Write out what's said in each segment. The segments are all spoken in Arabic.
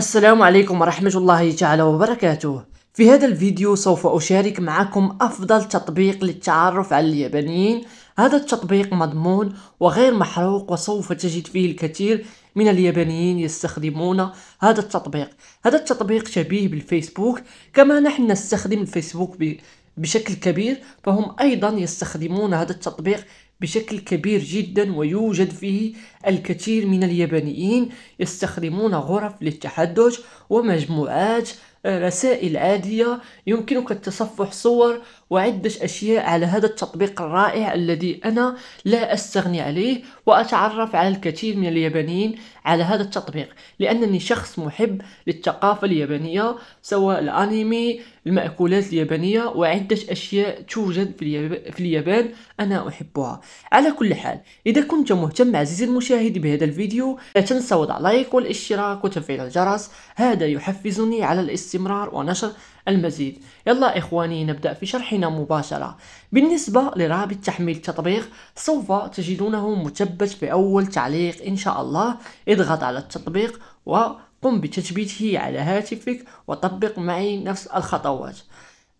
السلام عليكم ورحمة الله تعالى وبركاته في هذا الفيديو سوف أشارك معكم أفضل تطبيق للتعرف على اليابانيين هذا التطبيق مضمون وغير محروق وسوف تجد فيه الكثير من اليابانيين يستخدمون هذا التطبيق هذا التطبيق شبيه بالفيسبوك كما نحن نستخدم الفيسبوك بشكل كبير فهم أيضا يستخدمون هذا التطبيق بشكل كبير جدا ويوجد فيه الكثير من اليابانيين يستخدمون غرف للتحدث ومجموعات رسائل عادية يمكنك التصفح صور وعدة أشياء على هذا التطبيق الرائع الذي أنا لا أستغني عليه وأتعرف على الكثير من اليابانيين على هذا التطبيق لأنني شخص محب للثقافة اليابانية سواء الأنمي المأكولات اليابانية وعدة أشياء توجد في, اليابان أنا أحبها على كل حال إذا كنت مهتم عزيزي المشاهد بهذا الفيديو لا تنسى وضع لايك والاشتراك وتفعيل الجرس هذا يحفزني على الاستمرار ونشر المزيد يلا إخواني نبدأ في شرحنا مباشرة بالنسبة لرابط تحميل التطبيق سوف تجدونه مثبت في أول تعليق إن شاء الله اضغط على التطبيق و قم بتثبيته على هاتفك وطبق معي نفس الخطوات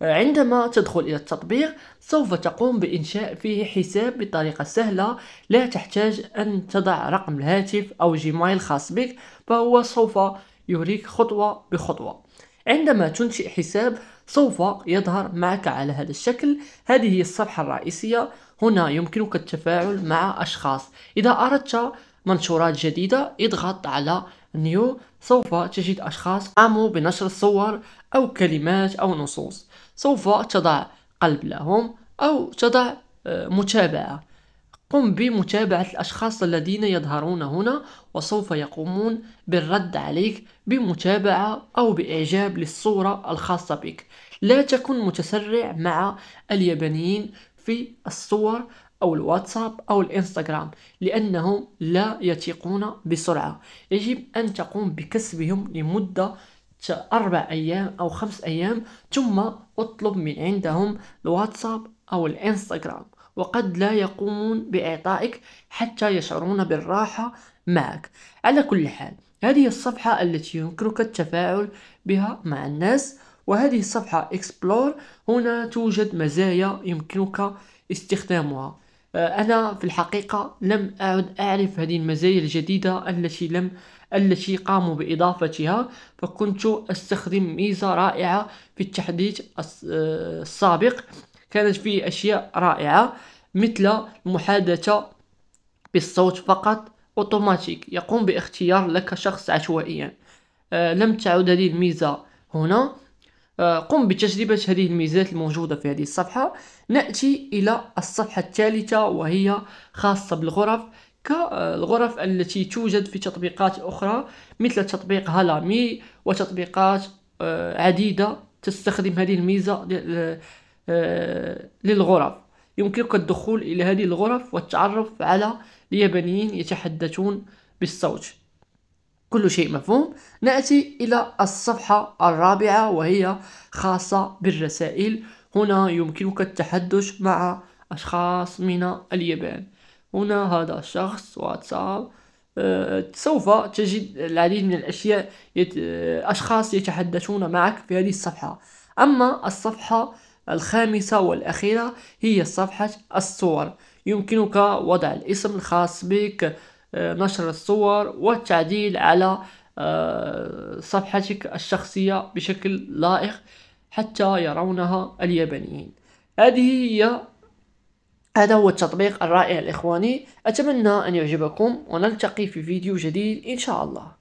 عندما تدخل إلى التطبيق سوف تقوم بإنشاء فيه حساب بطريقة سهلة لا تحتاج أن تضع رقم الهاتف أو جيميل خاص بك فهو سوف يريك خطوة بخطوة عندما تنشئ حساب سوف يظهر معك على هذا الشكل هذه هي الصفحة الرئيسية هنا يمكنك التفاعل مع أشخاص إذا أردت منشورات جديدة اضغط على نيو سوف تجد أشخاص قاموا بنشر صور أو كلمات أو نصوص سوف تضع قلب لهم أو تضع آه، متابعة قم بمتابعة الأشخاص الذين يظهرون هنا وسوف يقومون بالرد عليك بمتابعة أو بإعجاب للصورة الخاصة بك لا تكن متسرع مع اليابانيين في الصور أو الواتساب أو الإنستغرام لأنهم لا يثقون بسرعة يجب أن تقوم بكسبهم لمدة أربع أيام أو خمس أيام ثم أطلب من عندهم الواتساب أو الإنستغرام وقد لا يقومون بإعطائك حتى يشعرون بالراحة معك على كل حال هذه الصفحة التي يمكنك التفاعل بها مع الناس وهذه الصفحة اكسبلور هنا توجد مزايا يمكنك استخدامها أنا في الحقيقة لم أعد أعرف هذه المزايا الجديدة التي لم التي قاموا بإضافتها فكنت أستخدم ميزة رائعة في التحديث آه، السابق كانت فيه أشياء رائعة مثل المحادثة بالصوت فقط أوتوماتيك يقوم باختيار لك شخص عشوائيا آه، لم تعد هذه الميزة هنا آه، قم بتجربة هذه الميزات الموجودة في هذه الصفحة نأتي إلى الصفحة الثالثة وهي خاصة بالغرف كالغرف التي توجد في تطبيقات أخرى مثل تطبيق هالامي وتطبيقات آه، عديدة تستخدم هذه الميزة آه، للغرف يمكنك الدخول إلى هذه الغرف والتعرف على اليابانيين يتحدثون بالصوت كل شيء مفهوم نأتي إلى الصفحة الرابعة وهي خاصة بالرسائل هنا يمكنك التحدث مع أشخاص من اليابان هنا هذا الشخص واتساب أه سوف تجد العديد من الأشياء يت... أشخاص يتحدثون معك في هذه الصفحة أما الصفحة الخامسة والأخيرة هي صفحة الصور يمكنك وضع الاسم الخاص بك آه، نشر الصور والتعديل على آه، صفحتك الشخصية بشكل لائق حتى يرونها اليابانيين هذه هي هذا هو التطبيق الرائع الإخواني أتمنى أن يعجبكم ونلتقي في فيديو جديد إن شاء الله